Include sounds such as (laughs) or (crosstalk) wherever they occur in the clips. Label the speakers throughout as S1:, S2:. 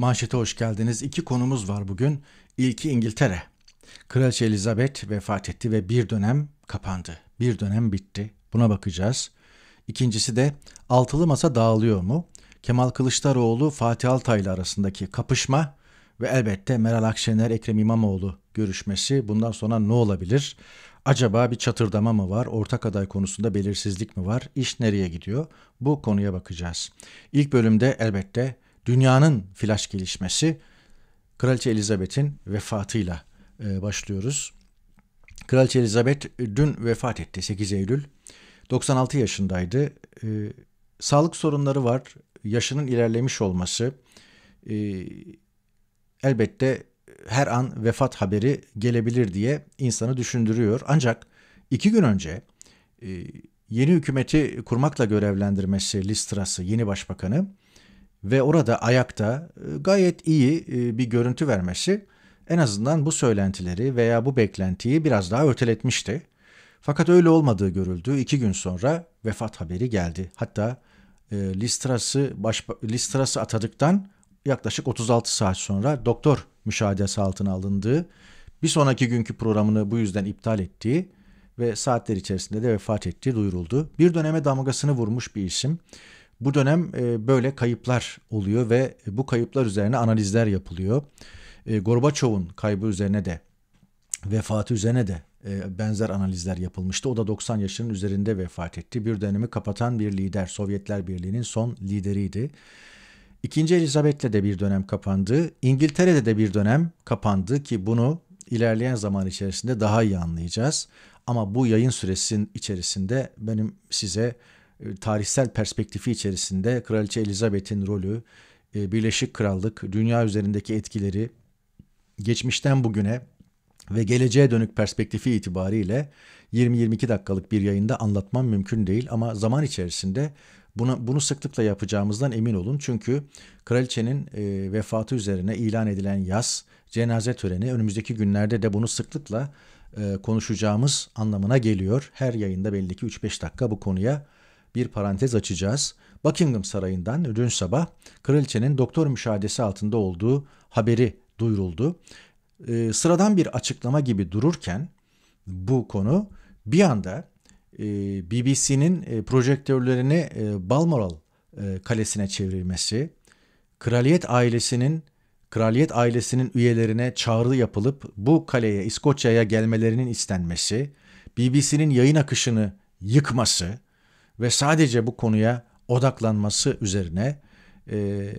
S1: Manşete hoş geldiniz. İki konumuz var bugün. İlki İngiltere. Kraliçe Elizabeth vefat etti ve bir dönem kapandı. Bir dönem bitti. Buna bakacağız. İkincisi de altılı masa dağılıyor mu? Kemal Kılıçdaroğlu Fatih Altay arasındaki kapışma ve elbette Meral Akşener Ekrem İmamoğlu görüşmesi bundan sonra ne olabilir? Acaba bir çatırdama mı var? Ortak aday konusunda belirsizlik mi var? İş nereye gidiyor? Bu konuya bakacağız. İlk bölümde elbette dünyanın flash gelişmesi Kraliçe Elizabeth'in vefatıyla e, başlıyoruz. Kraliçe Elizabeth dün vefat etti 8 Eylül. 96 yaşındaydı. E, sağlık sorunları var. Yaşının ilerlemiş olması e, elbette her an vefat haberi gelebilir diye insanı düşündürüyor. Ancak iki gün önce yeni hükümeti kurmakla görevlendirmesi Listrası yeni başbakanı ve orada ayakta e, gayet iyi e, bir görüntü vermesi en azından bu söylentileri veya bu beklentiyi biraz daha öteletmişti. Fakat öyle olmadığı görüldü. İki gün sonra vefat haberi geldi. Hatta e, Listras'ı baş, Listras'ı atadıktan yaklaşık 36 saat sonra doktor müşahedesi altına alındığı, bir sonraki günkü programını bu yüzden iptal ettiği ve saatler içerisinde de vefat ettiği duyuruldu. Bir döneme damgasını vurmuş bir isim. Bu dönem e, böyle kayıplar oluyor ve bu kayıplar üzerine analizler yapılıyor. E, Gorbaçov'un kaybı üzerine de vefatı üzerine de e, benzer analizler yapılmıştı. O da 90 yaşının üzerinde vefat etti. Bir dönemi kapatan bir lider, Sovyetler Birliği'nin son lideriydi. İkinci Elizabeth'le de bir dönem kapandı. İngiltere'de de bir dönem kapandı ki bunu ilerleyen zaman içerisinde daha iyi anlayacağız. Ama bu yayın süresinin içerisinde benim size e, tarihsel perspektifi içerisinde Kraliçe Elizabeth'in rolü, e, Birleşik Krallık, dünya üzerindeki etkileri geçmişten bugüne ve geleceğe dönük perspektifi itibariyle 20-22 dakikalık bir yayında anlatmam mümkün değil ama zaman içerisinde buna, bunu sıklıkla yapacağımızdan emin olun. Çünkü kraliçenin e, vefatı üzerine ilan edilen yaz cenaze töreni önümüzdeki günlerde de bunu sıklıkla e, konuşacağımız anlamına geliyor. Her yayında belli ki 3-5 dakika bu konuya bir parantez açacağız. Buckingham Sarayı'ndan dün sabah kraliçenin doktor müşahedesi altında olduğu haberi duyuruldu. E, sıradan bir açıklama gibi dururken bu konu bir anda e, BBC'nin e, projektörlerini e, Balmoral e, kalesine çevrilmesi, kraliyet ailesinin kraliyet ailesinin üyelerine çağrı yapılıp bu kaleye İskoçya'ya gelmelerinin istenmesi, BBC'nin yayın akışını yıkması, ve sadece bu konuya odaklanması üzerine e,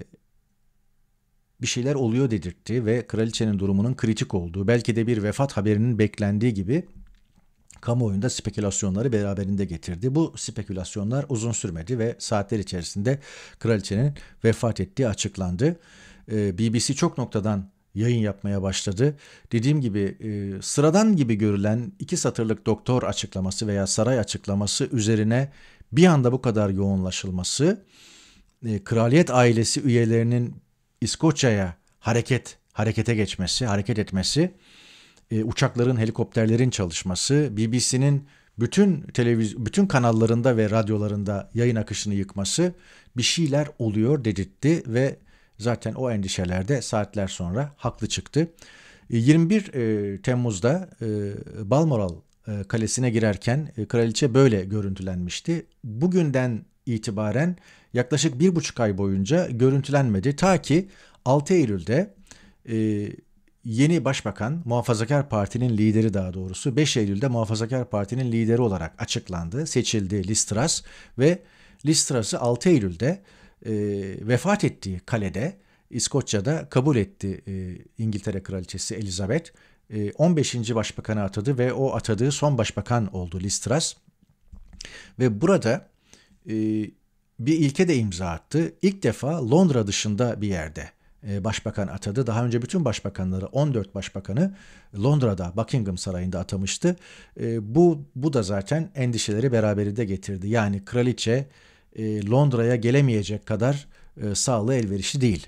S1: bir şeyler oluyor dedirtti ve kraliçenin durumunun kritik olduğu belki de bir vefat haberinin beklendiği gibi kamuoyunda spekülasyonları beraberinde getirdi. Bu spekülasyonlar uzun sürmedi ve saatler içerisinde kraliçenin vefat ettiği açıklandı. E, BBC çok noktadan yayın yapmaya başladı. Dediğim gibi e, sıradan gibi görülen iki satırlık doktor açıklaması veya saray açıklaması üzerine bir anda bu kadar yoğunlaşılması e, kraliyet ailesi üyelerinin İskoçya'ya hareket harekete geçmesi, hareket etmesi, e, uçakların, helikopterlerin çalışması, BBC'nin bütün televiz bütün kanallarında ve radyolarında yayın akışını yıkması bir şeyler oluyor dedirtti ve zaten o endişelerde saatler sonra haklı çıktı. 21 e, e, Temmuz'da e, Balmoral e, kalesine girerken e, kraliçe böyle görüntülenmişti. Bugünden itibaren yaklaşık bir buçuk ay boyunca görüntülenmedi. Ta ki 6 Eylül'de e, yeni başbakan Muhafazakar Parti'nin lideri daha doğrusu 5 Eylül'de Muhafazakar Parti'nin lideri olarak açıklandı. Seçildi Listras ve Listras'ı 6 Eylül'de vefat ettiği kalede İskoçya'da kabul etti İngiltere Kraliçesi Elizabeth 15. E, başbakanı atadı ve o atadığı son başbakan oldu Listras Ve burada e, bir ilke de imza attı. İlk defa Londra dışında bir yerde e, başbakan atadı. Daha önce bütün başbakanları 14 başbakanı Londra'da Buckingham Sarayı'nda atamıştı. Bu bu da zaten endişeleri beraberinde getirdi. Yani kraliçe Londra'ya gelemeyecek kadar sağlığı elverişli değil.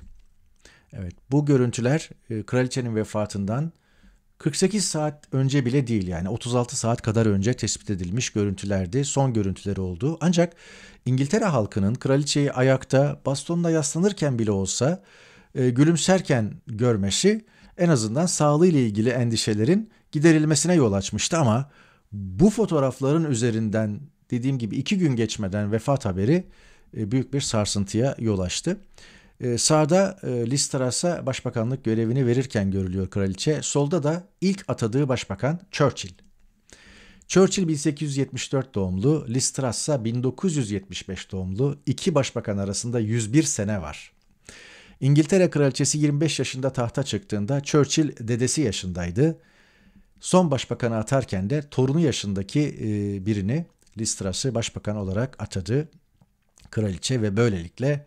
S1: Evet bu görüntüler kraliçenin vefatından 48 saat önce bile değil yani 36 saat kadar önce tespit edilmiş görüntülerdi. Son görüntüleri oldu. Ancak İngiltere halkının kraliçeyi ayakta bastonda yaslanırken bile olsa e, gülümserken görmesi en azından sağlığı ile ilgili endişelerin giderilmesine yol açmıştı ama bu fotoğrafların üzerinden dediğim gibi iki gün geçmeden vefat haberi e, büyük bir sarsıntıya yol açtı. Ee, sağda e, Listeras'a başbakanlık görevini verirken görülüyor kraliçe. Solda da ilk atadığı başbakan Churchill. Churchill 1874 doğumlu, Listras ise 1975 doğumlu. İki başbakan arasında 101 sene var. İngiltere kraliçesi 25 yaşında tahta çıktığında Churchill dedesi yaşındaydı. Son başbakanı atarken de torunu yaşındaki e, birini Listras'ı başbakan olarak atadı kraliçe ve böylelikle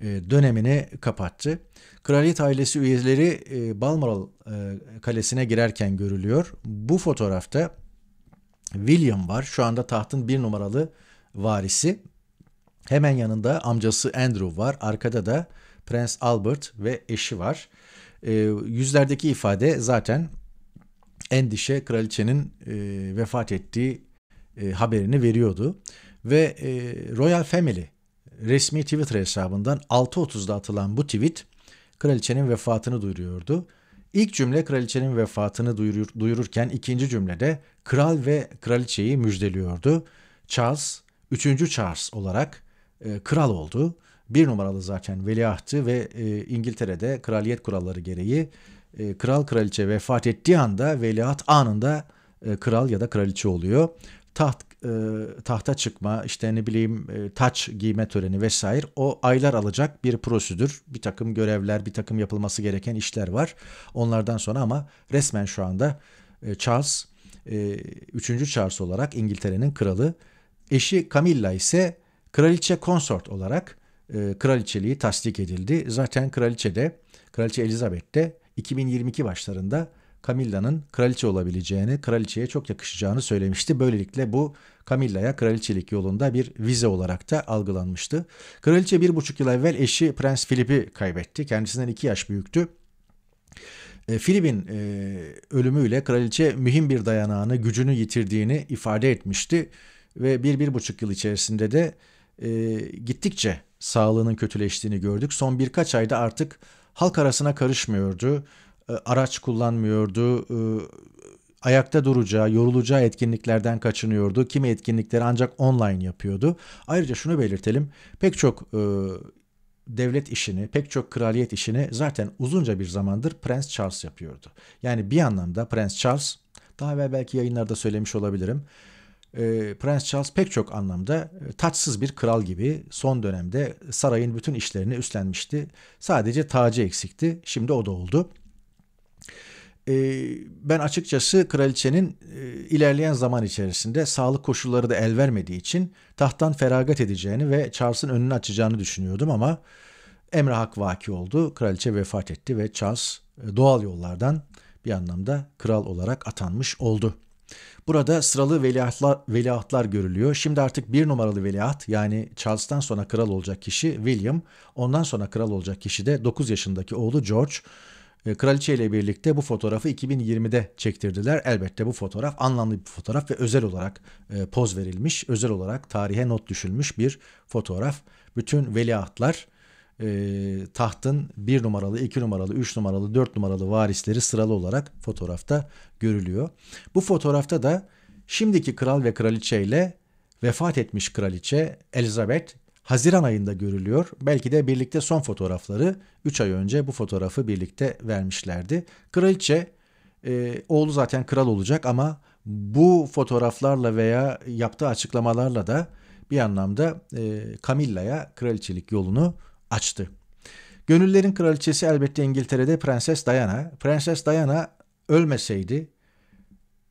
S1: e, dönemini kapattı. Kraliyet ailesi üyeleri e, Balmoral e, kalesine girerken görülüyor. Bu fotoğrafta William var. Şu anda tahtın bir numaralı varisi. Hemen yanında amcası Andrew var. Arkada da Prens Albert ve eşi var. Yüzlerdeki ifade zaten endişe kraliçenin vefat ettiği haberini veriyordu. Ve Royal Family resmi Twitter hesabından 6.30'da atılan bu tweet kraliçenin vefatını duyuruyordu. İlk cümle kraliçenin vefatını duyurur, duyururken ikinci cümlede kral ve kraliçeyi müjdeliyordu. Charles, üçüncü Charles olarak e, kral oldu. Bir numaralı zaten veliahtı ve e, İngiltere'de kraliyet kuralları gereği e, kral kraliçe vefat ettiği anda veliaht anında e, kral ya da kraliçe oluyor taht e, tahta çıkma, işte ne bileyim e, taç giyme töreni vesaire o aylar alacak bir prosedür. Bir takım görevler, bir takım yapılması gereken işler var. Onlardan sonra ama resmen şu anda e, Charles, e, 3. Charles olarak İngiltere'nin kralı. Eşi Camilla ise kraliçe konsort olarak kraliçeliği tasdik edildi. Zaten kraliçe de, kraliçe Elizabeth de 2022 başlarında Camilla'nın kraliçe olabileceğini, kraliçeye çok yakışacağını söylemişti. Böylelikle bu Camilla'ya kraliçelik yolunda bir vize olarak da algılanmıştı. Kraliçe bir buçuk yıl evvel eşi Prens Philip'i kaybetti. Kendisinden iki yaş büyüktü. Philip'in e, e, ölümüyle kraliçe mühim bir dayanağını, gücünü yitirdiğini ifade etmişti ve bir, bir buçuk yıl içerisinde de e, gittikçe sağlığının kötüleştiğini gördük. Son birkaç ayda artık halk arasına karışmıyordu. E, araç kullanmıyordu. E, ayakta duracağı, yorulacağı etkinliklerden kaçınıyordu. Kimi etkinlikleri ancak online yapıyordu. Ayrıca şunu belirtelim. Pek çok e, devlet işini, pek çok kraliyet işini zaten uzunca bir zamandır Prens Charles yapıyordu. Yani bir anlamda Prens Charles, daha evvel belki yayınlarda söylemiş olabilirim. E, Prens Charles pek çok anlamda taçsız bir kral gibi son dönemde sarayın bütün işlerini üstlenmişti. Sadece tacı eksikti. Şimdi o da oldu. Ee, ben açıkçası kraliçenin e, ilerleyen zaman içerisinde sağlık koşulları da el vermediği için tahttan feragat edeceğini ve Charles'ın önünü açacağını düşünüyordum ama emre hak vaki oldu. Kraliçe vefat etti ve Charles e, doğal yollardan bir anlamda kral olarak atanmış oldu. Burada sıralı veliahtlar, veliahtlar görülüyor. Şimdi artık bir numaralı veliaht yani Charles'tan sonra kral olacak kişi William, ondan sonra kral olacak kişi de 9 yaşındaki oğlu George. Ee, kraliçe ile birlikte bu fotoğrafı 2020'de çektirdiler. Elbette bu fotoğraf anlamlı bir fotoğraf ve özel olarak e, poz verilmiş, özel olarak tarihe not düşülmüş bir fotoğraf. Bütün veliahtlar e, tahtın bir numaralı, iki numaralı, üç numaralı, dört numaralı varisleri sıralı olarak fotoğrafta görülüyor. Bu fotoğrafta da şimdiki kral ve kraliçe ile vefat etmiş kraliçe Elizabeth Haziran ayında görülüyor. Belki de birlikte son fotoğrafları 3 ay önce bu fotoğrafı birlikte vermişlerdi. Kraliçe e, oğlu zaten kral olacak ama bu fotoğraflarla veya yaptığı açıklamalarla da bir anlamda e, Camilla'ya kraliçelik yolunu açtı. Gönüllerin kraliçesi elbette İngiltere'de Prenses Diana. Prenses Diana ölmeseydi,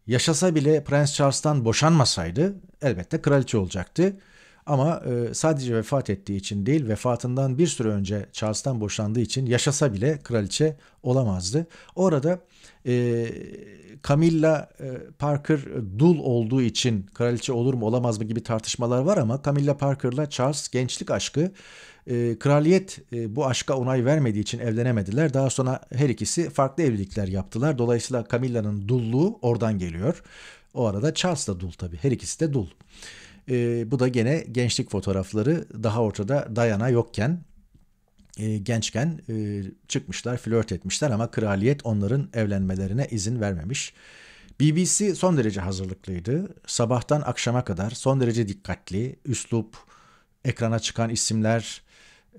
S1: yaşasa bile Prens Charles'tan boşanmasaydı elbette kraliçe olacaktı. Ama e, sadece vefat ettiği için değil, vefatından bir süre önce Charles'tan boşandığı için yaşasa bile kraliçe olamazdı. Orada e, Camilla e, Parker dul olduğu için kraliçe olur mu olamaz mı gibi tartışmalar var ama Camilla Parker'la Charles gençlik aşkı e, kraliyet e, bu aşka onay vermediği için evlenemediler. Daha sonra her ikisi farklı evlilikler yaptılar. Dolayısıyla Camilla'nın dulluğu oradan geliyor. O arada Charles da dul tabii. Her ikisi de dul. E, bu da gene gençlik fotoğrafları daha ortada Dayana yokken e, gençken e, çıkmışlar, flört etmişler ama kraliyet onların evlenmelerine izin vermemiş. BBC son derece hazırlıklıydı. Sabahtan akşama kadar son derece dikkatli, üslup, ekrana çıkan isimler,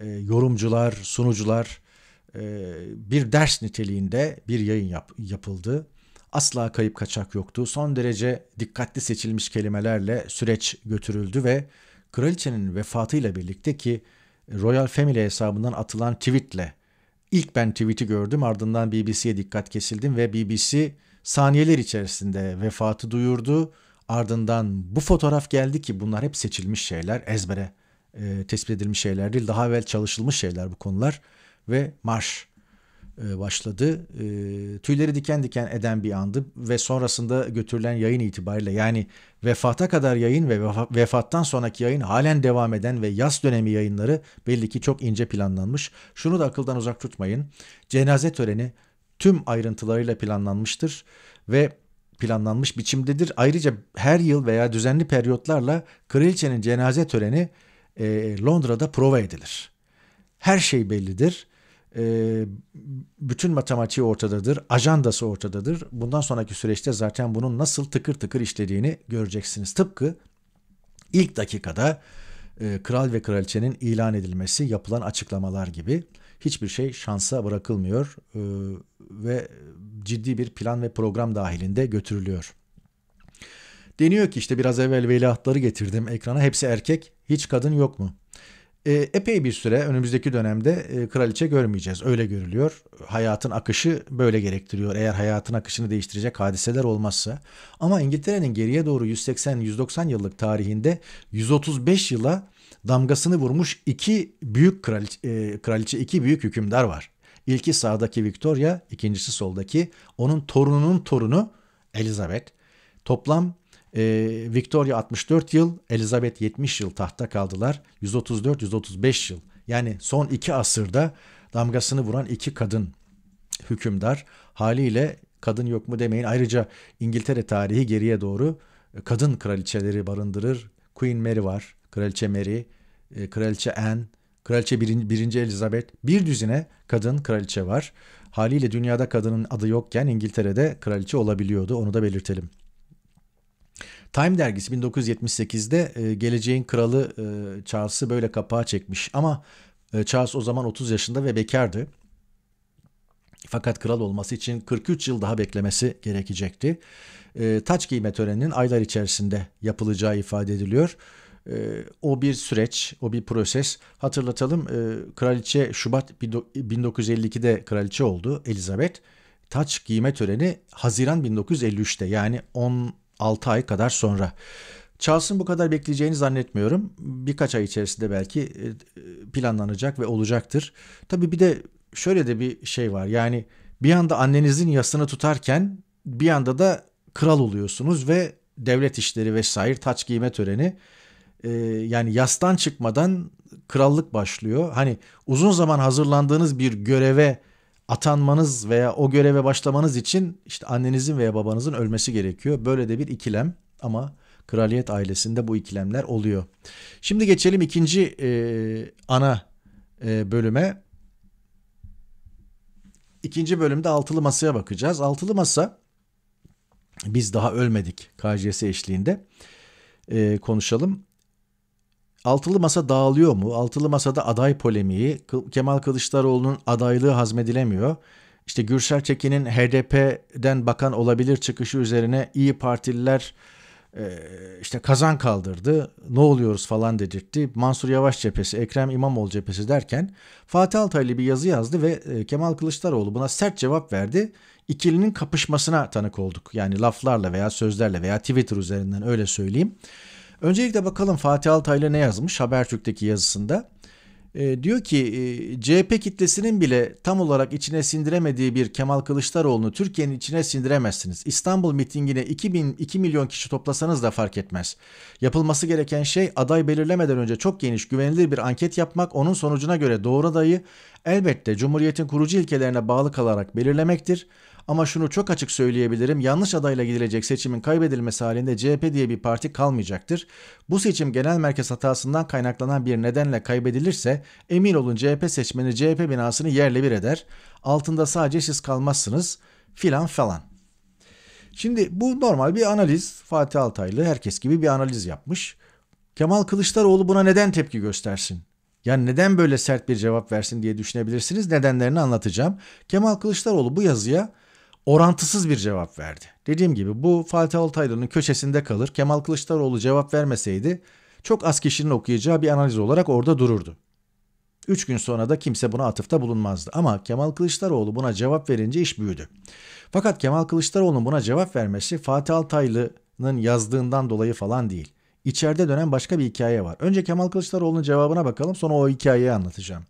S1: e, yorumcular, sunucular e, bir ders niteliğinde bir yayın yap, yapıldı. Asla kayıp kaçak yoktu. Son derece dikkatli seçilmiş kelimelerle süreç götürüldü ve kraliçenin vefatıyla birlikte ki Royal Family hesabından atılan tweetle ilk ben tweet'i gördüm ardından BBC'ye dikkat kesildim ve BBC saniyeler içerisinde vefatı duyurdu. Ardından bu fotoğraf geldi ki bunlar hep seçilmiş şeyler ezbere e, tespit edilmiş şeyler değil daha evvel çalışılmış şeyler bu konular ve marş e, başladı. E, tüyleri diken diken eden bir andı ve sonrasında götürülen yayın itibariyle yani vefata kadar yayın ve vefattan sonraki yayın halen devam eden ve yaz dönemi yayınları belli ki çok ince planlanmış. Şunu da akıldan uzak tutmayın. Cenaze töreni tüm ayrıntılarıyla planlanmıştır ve planlanmış biçimdedir. Ayrıca her yıl veya düzenli periyotlarla kraliçenin cenaze töreni e, Londra'da prova edilir. Her şey bellidir e, bütün matematiği ortadadır, ajandası ortadadır. Bundan sonraki süreçte zaten bunun nasıl tıkır tıkır işlediğini göreceksiniz. Tıpkı ilk dakikada e, kral ve kraliçenin ilan edilmesi, yapılan açıklamalar gibi hiçbir şey şansa bırakılmıyor e, ve ciddi bir plan ve program dahilinde götürülüyor. Deniyor ki işte biraz evvel veliahtları getirdim ekrana hepsi erkek hiç kadın yok mu? e, epey bir süre önümüzdeki dönemde e, kraliçe görmeyeceğiz. Öyle görülüyor. Hayatın akışı böyle gerektiriyor. Eğer hayatın akışını değiştirecek hadiseler olmazsa. Ama İngiltere'nin geriye doğru 180-190 yıllık tarihinde 135 yıla damgasını vurmuş iki büyük kraliçe, e, kraliçe iki büyük hükümdar var. İlki sağdaki Victoria, ikincisi soldaki onun torununun torunu Elizabeth. Toplam e, Victoria 64 yıl, Elizabeth 70 yıl tahta kaldılar. 134-135 yıl. Yani son iki asırda damgasını vuran iki kadın hükümdar. Haliyle kadın yok mu demeyin. Ayrıca İngiltere tarihi geriye doğru e, kadın kraliçeleri barındırır. Queen Mary var, Kraliçe Mary, e, Kraliçe Anne, Kraliçe 1. Elizabeth. Bir düzine kadın kraliçe var. Haliyle dünyada kadının adı yokken İngiltere'de kraliçe olabiliyordu. Onu da belirtelim. Time dergisi 1978'de e, geleceğin kralı e, Charles'ı böyle kapağa çekmiş ama e, Charles o zaman 30 yaşında ve bekardı. Fakat kral olması için 43 yıl daha beklemesi gerekecekti. E, taç giyme töreninin aylar içerisinde yapılacağı ifade ediliyor. E, o bir süreç, o bir proses. Hatırlatalım e, kraliçe Şubat 1952'de kraliçe oldu Elizabeth. Taç giyme töreni Haziran 1953'te yani 10 6 ay kadar sonra. Charles'ın bu kadar bekleyeceğini zannetmiyorum. Birkaç ay içerisinde belki e, e, planlanacak ve olacaktır. Tabii bir de şöyle de bir şey var. Yani bir anda annenizin yasını tutarken bir anda da kral oluyorsunuz ve devlet işleri vesaire taç giyme töreni e, yani yastan çıkmadan krallık başlıyor. Hani uzun zaman hazırlandığınız bir göreve atanmanız veya o göreve başlamanız için işte annenizin veya babanızın ölmesi gerekiyor. Böyle de bir ikilem ama kraliyet ailesinde bu ikilemler oluyor. Şimdi geçelim ikinci e, ana e, bölüme. İkinci bölümde altılı masaya bakacağız. Altılı masa biz daha ölmedik KCS eşliğinde e, konuşalım. Altılı Masa dağılıyor mu? Altılı Masa'da aday polemiği, Kemal Kılıçdaroğlu'nun adaylığı hazmedilemiyor. İşte Gürsel Çekin'in HDP'den bakan olabilir çıkışı üzerine iyi Partililer e, işte kazan kaldırdı. Ne oluyoruz falan dedirtti. Mansur Yavaş cephesi, Ekrem İmamoğlu cephesi derken Fatih Altaylı bir yazı yazdı ve e, Kemal Kılıçdaroğlu buna sert cevap verdi. İkilinin kapışmasına tanık olduk. Yani laflarla veya sözlerle veya Twitter üzerinden öyle söyleyeyim. Öncelikle bakalım Fatih Altaylı ne yazmış Habertürk'teki yazısında. E, diyor ki e, CHP kitlesinin bile tam olarak içine sindiremediği bir Kemal Kılıçdaroğlu'nu Türkiye'nin içine sindiremezsiniz. İstanbul mitingine 2000, 2 milyon kişi toplasanız da fark etmez. Yapılması gereken şey aday belirlemeden önce çok geniş güvenilir bir anket yapmak onun sonucuna göre doğru adayı elbette Cumhuriyet'in kurucu ilkelerine bağlı kalarak belirlemektir ama şunu çok açık söyleyebilirim. Yanlış adayla gidilecek seçimin kaybedilmesi halinde CHP diye bir parti kalmayacaktır. Bu seçim genel merkez hatasından kaynaklanan bir nedenle kaybedilirse emin olun CHP seçmeni CHP binasını yerle bir eder. Altında sadece siz kalmazsınız filan falan. Şimdi bu normal bir analiz. Fatih Altaylı herkes gibi bir analiz yapmış. Kemal Kılıçdaroğlu buna neden tepki göstersin? Ya neden böyle sert bir cevap versin diye düşünebilirsiniz. Nedenlerini anlatacağım. Kemal Kılıçdaroğlu bu yazıya orantısız bir cevap verdi. Dediğim gibi bu Fatih Altaylı'nın köşesinde kalır. Kemal Kılıçdaroğlu cevap vermeseydi çok az kişinin okuyacağı bir analiz olarak orada dururdu. Üç gün sonra da kimse buna atıfta bulunmazdı. Ama Kemal Kılıçdaroğlu buna cevap verince iş büyüdü. Fakat Kemal Kılıçdaroğlu'nun buna cevap vermesi Fatih Altaylı'nın yazdığından dolayı falan değil içeride dönen başka bir hikaye var. Önce Kemal Kılıçdaroğlu'nun cevabına bakalım sonra o hikayeyi anlatacağım.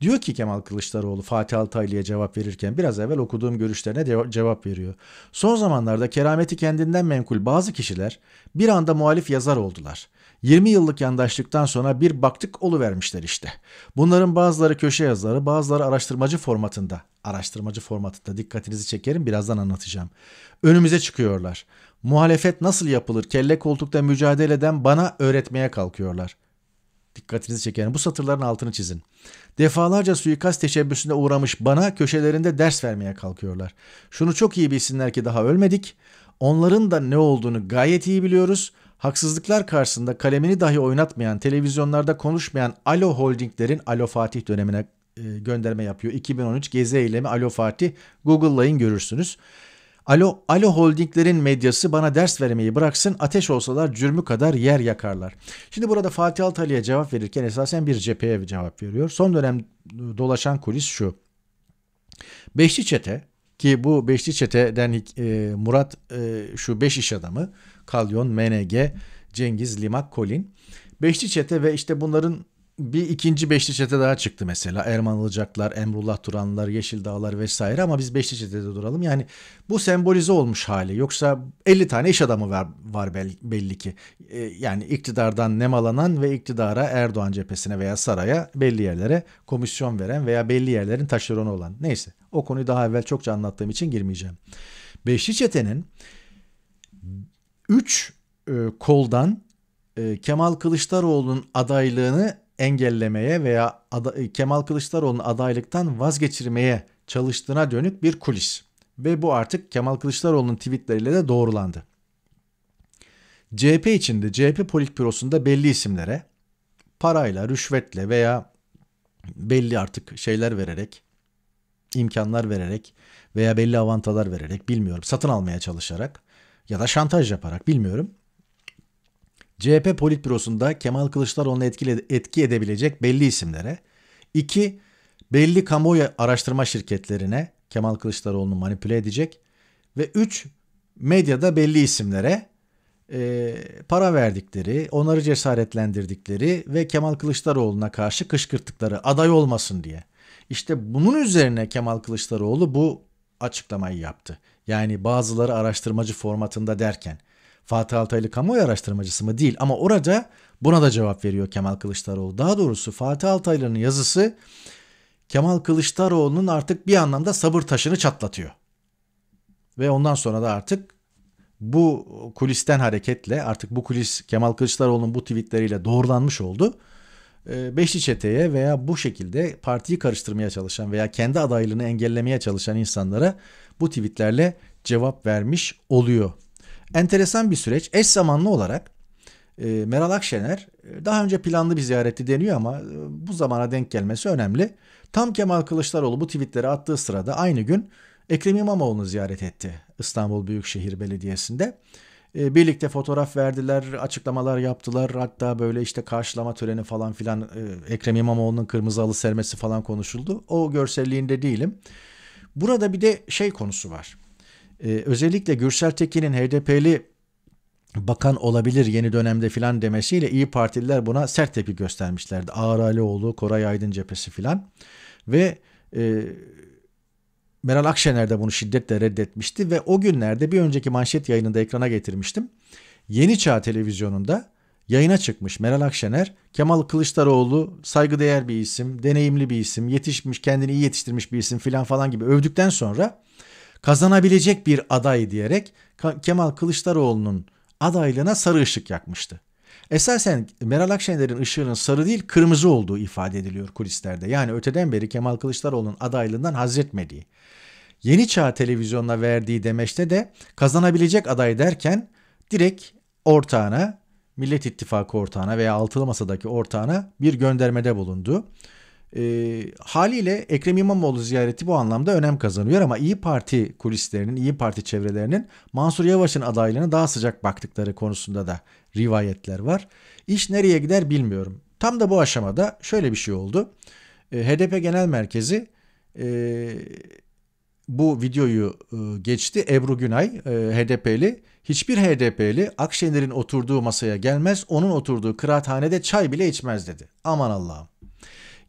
S1: Diyor ki Kemal Kılıçdaroğlu Fatih Altaylı'ya cevap verirken biraz evvel okuduğum görüşlerine cevap veriyor. Son zamanlarda kerameti kendinden menkul bazı kişiler bir anda muhalif yazar oldular. 20 yıllık yandaşlıktan sonra bir baktık olu vermişler işte. Bunların bazıları köşe yazarı, bazıları araştırmacı formatında. Araştırmacı formatında dikkatinizi çekerim birazdan anlatacağım. Önümüze çıkıyorlar muhalefet nasıl yapılır kelle koltukta mücadele eden bana öğretmeye kalkıyorlar. Dikkatinizi çeken bu satırların altını çizin. Defalarca suikast teşebbüsüne uğramış bana köşelerinde ders vermeye kalkıyorlar. Şunu çok iyi bilsinler ki daha ölmedik. Onların da ne olduğunu gayet iyi biliyoruz. Haksızlıklar karşısında kalemini dahi oynatmayan, televizyonlarda konuşmayan Alo Holding'lerin Alo Fatih dönemine e, gönderme yapıyor. 2013 Gezi eylemi Alo Fatih Google'layın görürsünüz. Alo, Alo Holding'lerin medyası bana ders vermeyi bıraksın ateş olsalar cürmü kadar yer yakarlar. Şimdi burada Fatih Altaylı'ya cevap verirken esasen bir cepheye cevap veriyor. Son dönem ıı, dolaşan kulis şu. Beşli çete ki bu beşli çeteden e, Murat e, şu beş iş adamı Kalyon, MNG, Cengiz, Limak, Kolin. Beşli çete ve işte bunların bir ikinci beşli çete daha çıktı mesela. Erman Ilıcaklar, Emrullah Turanlar, Yeşil Dağlar vesaire ama biz beşli çetede duralım. Yani bu sembolize olmuş hali. Yoksa 50 tane iş adamı var, var belli, ki. E, yani iktidardan nemalanan ve iktidara Erdoğan cephesine veya saraya belli yerlere komisyon veren veya belli yerlerin taşeronu olan. Neyse o konuyu daha evvel çokça anlattığım için girmeyeceğim. Beşli çetenin 3 e, koldan e, Kemal Kılıçdaroğlu'nun adaylığını engellemeye veya ada- Kemal Kılıçdaroğlu'nun adaylıktan vazgeçirmeye çalıştığına dönük bir kulis. Ve bu artık Kemal Kılıçdaroğlu'nun tweetleriyle de doğrulandı. CHP içinde CHP politbürosunda belli isimlere parayla, rüşvetle veya belli artık şeyler vererek, imkanlar vererek veya belli avantalar vererek bilmiyorum satın almaya çalışarak ya da şantaj yaparak bilmiyorum CHP Politbürosu'nda Kemal Kılıçdaroğlu'nu etkile, etki edebilecek belli isimlere, 2. Belli kamuoyu araştırma şirketlerine Kemal Kılıçdaroğlu'nu manipüle edecek ve 3. Medyada belli isimlere e, para verdikleri, onları cesaretlendirdikleri ve Kemal Kılıçdaroğlu'na karşı kışkırttıkları aday olmasın diye. İşte bunun üzerine Kemal Kılıçdaroğlu bu açıklamayı yaptı. Yani bazıları araştırmacı formatında derken Fatih Altaylı kamuoyu araştırmacısı mı? Değil ama orada buna da cevap veriyor Kemal Kılıçdaroğlu. Daha doğrusu Fatih Altaylı'nın yazısı Kemal Kılıçdaroğlu'nun artık bir anlamda sabır taşını çatlatıyor. Ve ondan sonra da artık bu kulisten hareketle artık bu kulis Kemal Kılıçdaroğlu'nun bu tweetleriyle doğrulanmış oldu. Ee, Beşli çeteye veya bu şekilde partiyi karıştırmaya çalışan veya kendi adaylığını engellemeye çalışan insanlara bu tweetlerle cevap vermiş oluyor enteresan bir süreç. Eş zamanlı olarak e, Meral Akşener e, daha önce planlı bir ziyareti deniyor ama e, bu zamana denk gelmesi önemli. Tam Kemal Kılıçdaroğlu bu tweetleri attığı sırada aynı gün Ekrem İmamoğlu'nu ziyaret etti İstanbul Büyükşehir Belediyesi'nde. E, birlikte fotoğraf verdiler, açıklamalar yaptılar. Hatta böyle işte karşılama töreni falan filan e, Ekrem İmamoğlu'nun kırmızı alı sermesi falan konuşuldu. O görselliğinde değilim. Burada bir de şey konusu var e, özellikle Gürsel Tekin'in HDP'li bakan olabilir yeni dönemde filan demesiyle İyi Partililer buna sert tepki göstermişlerdi. Ağar Alioğlu, Koray Aydın cephesi filan ve e, Meral Akşener de bunu şiddetle reddetmişti ve o günlerde bir önceki manşet yayınında ekrana getirmiştim. Yeni Çağ Televizyonu'nda yayına çıkmış Meral Akşener, Kemal Kılıçdaroğlu saygıdeğer bir isim, deneyimli bir isim, yetişmiş, kendini iyi yetiştirmiş bir isim filan falan gibi övdükten sonra kazanabilecek bir aday diyerek Kemal Kılıçdaroğlu'nun adaylığına sarı ışık yakmıştı. Esasen Meral Akşener'in ışığının sarı değil kırmızı olduğu ifade ediliyor kulislerde. Yani öteden beri Kemal Kılıçdaroğlu'nun adaylığından hazretmediği. Yeni Çağ televizyonuna verdiği demeçte de kazanabilecek aday derken direkt ortağına, Millet İttifakı ortağına veya altılı masadaki ortağına bir göndermede bulundu. E, haliyle Ekrem İmamoğlu ziyareti bu anlamda önem kazanıyor ama İyi Parti kulislerinin, İyi Parti çevrelerinin Mansur Yavaş'ın adaylığına daha sıcak baktıkları konusunda da rivayetler var. İş nereye gider bilmiyorum. Tam da bu aşamada şöyle bir şey oldu. E, ee, HDP Genel Merkezi e, bu videoyu e, geçti. Ebru Günay e, HDP'li. Hiçbir HDP'li Akşener'in oturduğu masaya gelmez, onun oturduğu kıraathanede çay bile içmez dedi. Aman Allah'ım.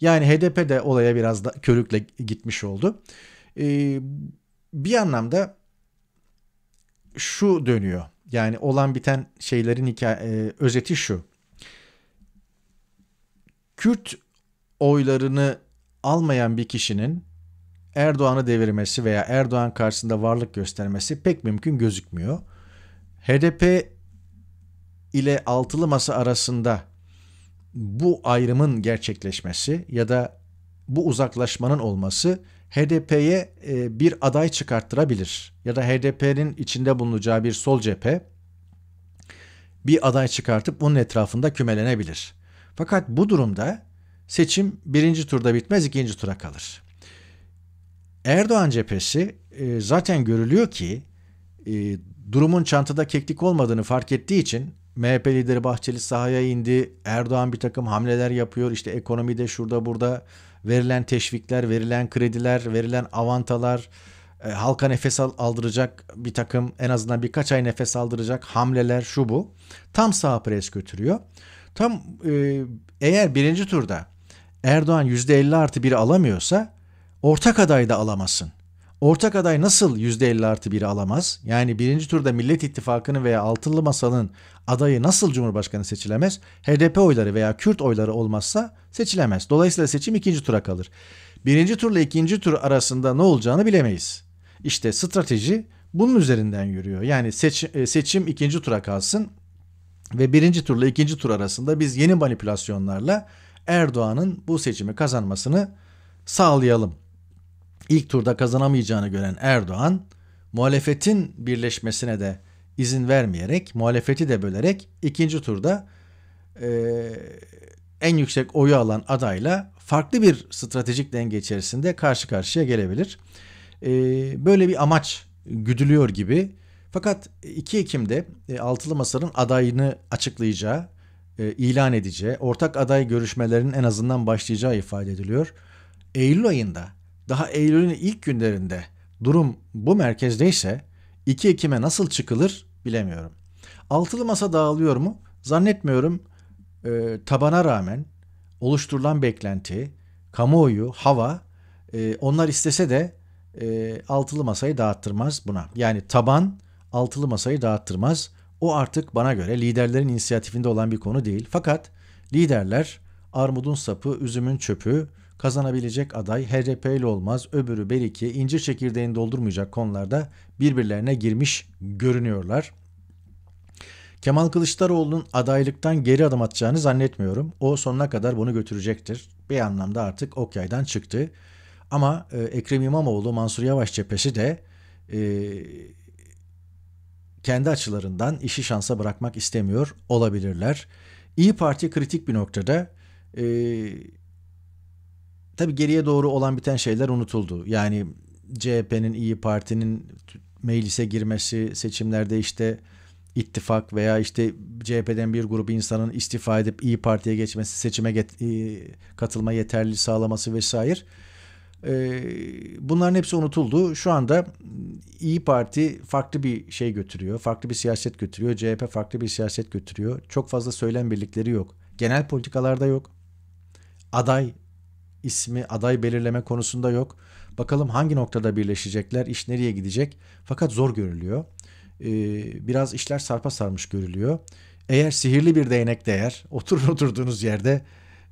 S1: Yani HDP de olaya biraz da körükle gitmiş oldu. Ee, bir anlamda şu dönüyor. Yani olan biten şeylerin hikaye, e, özeti şu. Kürt oylarını almayan bir kişinin Erdoğan'ı devirmesi veya Erdoğan karşısında varlık göstermesi pek mümkün gözükmüyor. HDP ile altılı masa arasında bu ayrımın gerçekleşmesi ya da bu uzaklaşmanın olması HDP'ye e, bir aday çıkarttırabilir. Ya da HDP'nin içinde bulunacağı bir sol cephe bir aday çıkartıp bunun etrafında kümelenebilir. Fakat bu durumda seçim birinci turda bitmez ikinci tura kalır. Erdoğan cephesi e, zaten görülüyor ki e, durumun çantada keklik olmadığını fark ettiği için MHP lideri Bahçeli sahaya indi. Erdoğan bir takım hamleler yapıyor. İşte ekonomide şurada burada verilen teşvikler, verilen krediler, verilen avantalar e, halka nefes aldıracak bir takım en azından birkaç ay nefes aldıracak hamleler şu bu. Tam sağ pres götürüyor. Tam e, eğer birinci turda Erdoğan %50 artı 1 alamıyorsa ortak aday da alamasın. Ortak aday nasıl %50 artı 1'i alamaz? Yani birinci turda Millet İttifakı'nın veya Altılı Masa'nın adayı nasıl Cumhurbaşkanı seçilemez? HDP oyları veya Kürt oyları olmazsa seçilemez. Dolayısıyla seçim ikinci tura kalır. Birinci turla ikinci tur arasında ne olacağını bilemeyiz. İşte strateji bunun üzerinden yürüyor. Yani seç, e, seçim ikinci tura kalsın ve birinci turla ikinci tur arasında biz yeni manipülasyonlarla Erdoğan'ın bu seçimi kazanmasını sağlayalım ilk turda kazanamayacağını gören Erdoğan muhalefetin birleşmesine de izin vermeyerek muhalefeti de bölerek ikinci turda e, en yüksek oyu alan adayla farklı bir stratejik denge içerisinde karşı karşıya gelebilir. E, böyle bir amaç güdülüyor gibi. Fakat 2 Ekim'de e, Altılı Masa'nın adayını açıklayacağı, e, ilan edeceği, ortak aday görüşmelerinin en azından başlayacağı ifade ediliyor. Eylül ayında daha Eylül'ün ilk günlerinde durum bu merkezdeyse 2 Ekim'e nasıl çıkılır bilemiyorum. Altılı masa dağılıyor mu? Zannetmiyorum e, tabana rağmen oluşturulan beklenti, kamuoyu, hava e, onlar istese de e, altılı masayı dağıttırmaz buna. Yani taban altılı masayı dağıttırmaz. O artık bana göre liderlerin inisiyatifinde olan bir konu değil. Fakat liderler armudun sapı, üzümün çöpü, kazanabilecek aday HDP ile olmaz öbürü belki incir çekirdeğini doldurmayacak konularda birbirlerine girmiş görünüyorlar. Kemal Kılıçdaroğlu'nun adaylıktan geri adım atacağını zannetmiyorum. O sonuna kadar bunu götürecektir. Bir anlamda artık Okyay'dan çıktı. Ama e, Ekrem İmamoğlu, Mansur Yavaş cephesi de e, kendi açılarından işi şansa bırakmak istemiyor olabilirler. İyi Parti kritik bir noktada. E, tabi geriye doğru olan biten şeyler unutuldu. Yani CHP'nin, İyi Parti'nin meclise girmesi, seçimlerde işte ittifak veya işte CHP'den bir grup insanın istifa edip İyi Parti'ye geçmesi, seçime get- e, katılma yeterli sağlaması vesaire. E, bunların hepsi unutuldu. Şu anda İyi Parti farklı bir şey götürüyor, farklı bir siyaset götürüyor. CHP farklı bir siyaset götürüyor. Çok fazla söylem birlikleri yok. Genel politikalarda yok. Aday ismi, aday belirleme konusunda yok. Bakalım hangi noktada birleşecekler, iş nereye gidecek? Fakat zor görülüyor. Ee, biraz işler sarpa sarmış görülüyor. Eğer sihirli bir değnek değer, (laughs) oturur oturduğunuz yerde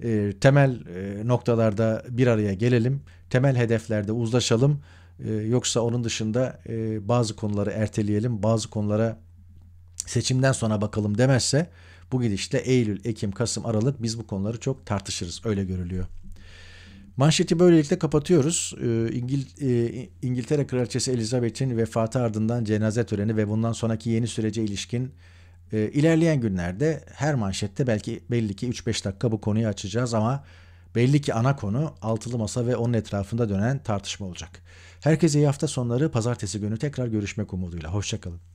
S1: e, temel e, noktalarda bir araya gelelim. Temel hedeflerde uzlaşalım. E, yoksa onun dışında e, bazı konuları erteleyelim, bazı konulara seçimden sonra bakalım demezse bu gidişte Eylül, Ekim, Kasım, Aralık biz bu konuları çok tartışırız. Öyle görülüyor. Manşeti böylelikle kapatıyoruz. Ee, İngil, e, İngiltere Kraliçesi Elizabeth'in vefatı ardından cenaze töreni ve bundan sonraki yeni sürece ilişkin e, ilerleyen günlerde her manşette belki belli ki 3-5 dakika bu konuyu açacağız ama belli ki ana konu altılı masa ve onun etrafında dönen tartışma olacak. Herkese iyi hafta sonları pazartesi günü tekrar görüşmek umuduyla. Hoşçakalın.